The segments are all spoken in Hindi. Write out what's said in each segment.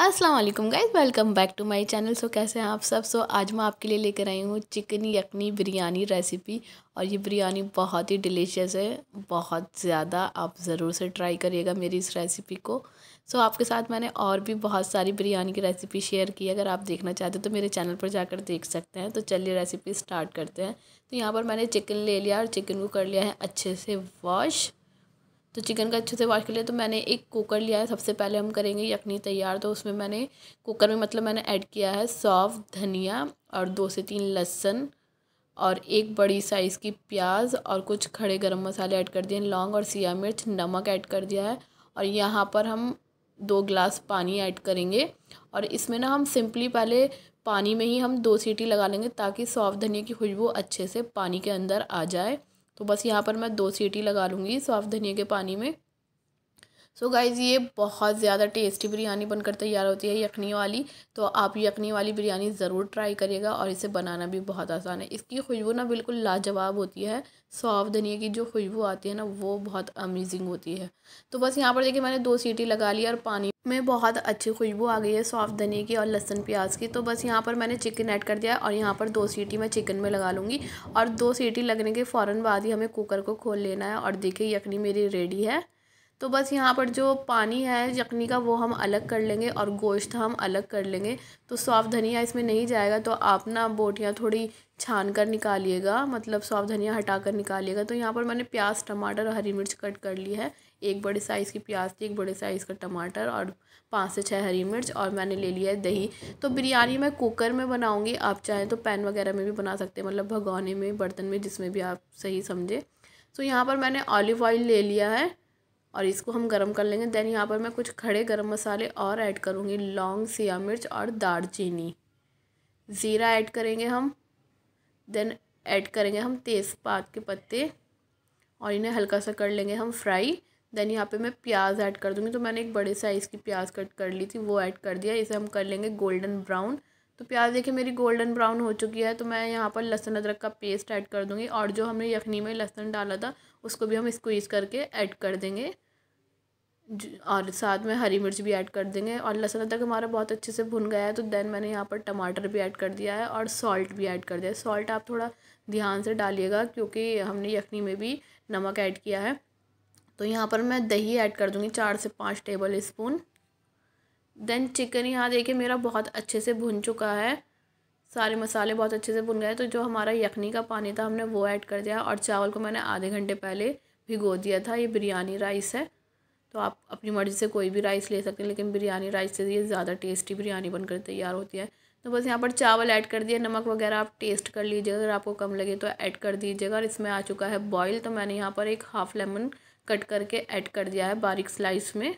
अस्सलाम वालेकुम guys welcome back to my channel so कैसे हैं आप सब सो so, आज मैं आपके लिए लेकर आई हूँ चिकन यखनी बिरयानी रेसिपी और ये बिरयानी बहुत ही डिलीशियस है बहुत ज़्यादा आप ज़रूर से ट्राई करिएगा मेरी इस रेसिपी को सो so, आपके साथ मैंने और भी बहुत सारी बिरयानी की रेसिपी शेयर की अगर आप देखना चाहते हो तो मेरे चैनल पर जाकर देख सकते हैं तो चलिए रेसिपी स्टार्ट करते हैं तो यहाँ पर मैंने चिकन ले लिया और चिकन को कर लिया है अच्छे से वॉश तो चिकन का अच्छे से वॉश कर लिया तो मैंने एक कुकर लिया है सबसे पहले हम करेंगे यखनी तैयार तो उसमें मैंने कुकर में मतलब मैंने ऐड किया है सौफ धनिया और दो से तीन लहसुन और एक बड़ी साइज़ की प्याज और कुछ खड़े गरम मसाले ऐड कर दिए लौंग और सिया मिर्च नमक ऐड कर दिया है और यहाँ पर हम दो ग्लास पानी ऐड करेंगे और इसमें ना हम सिंपली पहले पानी में ही हम दो सीटी लगा लेंगे ताकि सौफ धनिया की खुशबू अच्छे से पानी के अंदर आ जाए तो बस यहाँ पर मैं दो सीटी लगा लूँगी साफ़ धनिया के पानी में सो so गाइज़ ये बहुत ज़्यादा टेस्टी बिरयानी बनकर तैयार होती है यखनी वाली तो आप यखनी वाली बिरयानी ज़रूर ट्राई करिएगा और इसे बनाना भी बहुत आसान है इसकी खुशबू ना बिल्कुल लाजवाब होती है सौफ धनिया की जो खुशबू आती है ना वो बहुत अमेजिंग होती है तो बस यहाँ पर देखिए मैंने दो सीटी लगा ली और पानी में बहुत अच्छी खुशबू आ गई है सॉफ़्ट धनी की और लहसन प्याज की तो बस यहाँ पर मैंने चिकन ऐड कर दिया और यहाँ पर दो सीटी मैं चिकन में लगा लूँगी और दो सीटी लगने के फ़ौरन बाद ही हमें कुकर को खोल लेना है और देखिए यखनी मेरी रेडी है तो बस यहाँ पर जो पानी है यखनी का वो हम अलग कर लेंगे और गोश्त हम अलग कर लेंगे तो सॉफ्ट धनिया इसमें नहीं जाएगा तो आप ना बोटियाँ थोड़ी छान कर निकालिएगा मतलब सॉफ्ट धनिया हटा कर निकालिएगा तो यहाँ पर मैंने प्याज टमाटर और हरी मिर्च कट कर ली है एक बड़े साइज़ की प्याज थी एक बड़े साइज़ का टमाटर और पाँच से छः हरी मिर्च और मैंने ले लिया है दही तो बिरयानी मैं कुकर में बनाऊँगी आप चाहें तो पैन वगैरह में भी बना सकते हैं मतलब भगौने में बर्तन में जिसमें भी आप सही समझे तो यहाँ पर मैंने ऑलिव ऑयल ले लिया है और इसको हम गरम कर लेंगे देन यहाँ पर मैं कुछ खड़े गरम मसाले और ऐड करूँगी लौंग सिया मिर्च और दालचीनी ज़ीरा ऐड करेंगे हम देन ऐड करेंगे हम तेज़पात के पत्ते और इन्हें हल्का सा कर लेंगे हम फ्राई देन यहाँ पे मैं प्याज ऐड कर दूँगी तो मैंने एक बड़े साइज़ की प्याज कट कर ली थी वो ऐड कर दिया इसे हम कर लेंगे गोल्डन ब्राउन तो प्याज देखिए मेरी गोल्डन ब्राउन हो चुकी है तो मैं यहाँ पर लहसुन अदरक का पेस्ट ऐड कर दूँगी और जो हमने यखनी में लहसुन डाला था उसको भी हम स्क्वीज़ करके ऐड कर देंगे और साथ में हरी मिर्च भी ऐड कर देंगे और लहसुन तक हमारा बहुत अच्छे से भुन गया है तो देन मैंने यहाँ पर टमाटर भी ऐड कर दिया है और सॉल्ट भी ऐड कर दिया है सॉल्ट आप थोड़ा ध्यान से डालिएगा क्योंकि हमने यखनी में भी नमक ऐड किया है तो यहाँ पर मैं दही ऐड कर दूँगी चार से पाँच टेबल स्पून देन चिकन यहाँ देखिए मेरा बहुत अच्छे से भुन चुका है सारे मसाले बहुत अच्छे से भुन गए तो जो हमारा यखनी का पानी था हमने वो ऐड कर दिया और चावल को मैंने आधे घंटे पहले भिगो दिया था ये बिरयानी राइस है तो आप अपनी मर्ज़ी से कोई भी राइस ले सकते हैं लेकिन बिरयानी राइस से ये ज़्यादा टेस्टी बिरयानी बनकर तैयार होती है तो बस यहाँ पर चावल ऐड कर दिया नमक वगैरह आप टेस्ट कर लीजिएगा अगर आपको कम लगे तो ऐड कर दीजिएगा और इसमें आ चुका है बॉयल तो मैंने यहाँ पर एक हाफ़ लेमन कट करके ऐड कर दिया है बारीक स्लाइस में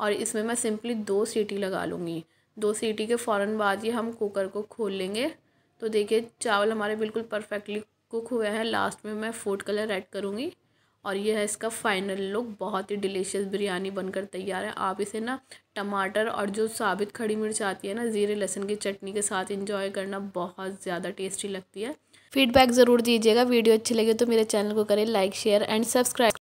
और इसमें मैं सिंपली दो सीटी लगा लूँगी दो सीटी के फ़ौर बाद ही हम कुकर को खोल लेंगे तो देखिए चावल हमारे बिल्कुल परफेक्टली कुक हुए हैं लास्ट में मैं फूड कलर ऐड करूँगी और ये है इसका फाइनल लुक बहुत ही डिलीशियस बिरयानी बनकर तैयार है आप इसे ना टमाटर और जो साबित खड़ी मिर्च आती है ना ज़ीरे लहसुन की चटनी के साथ इंजॉय करना बहुत ज़्यादा टेस्टी लगती है फीडबैक ज़रूर दीजिएगा वीडियो अच्छी लगे तो मेरे चैनल को करें लाइक शेयर एंड सब्सक्राइब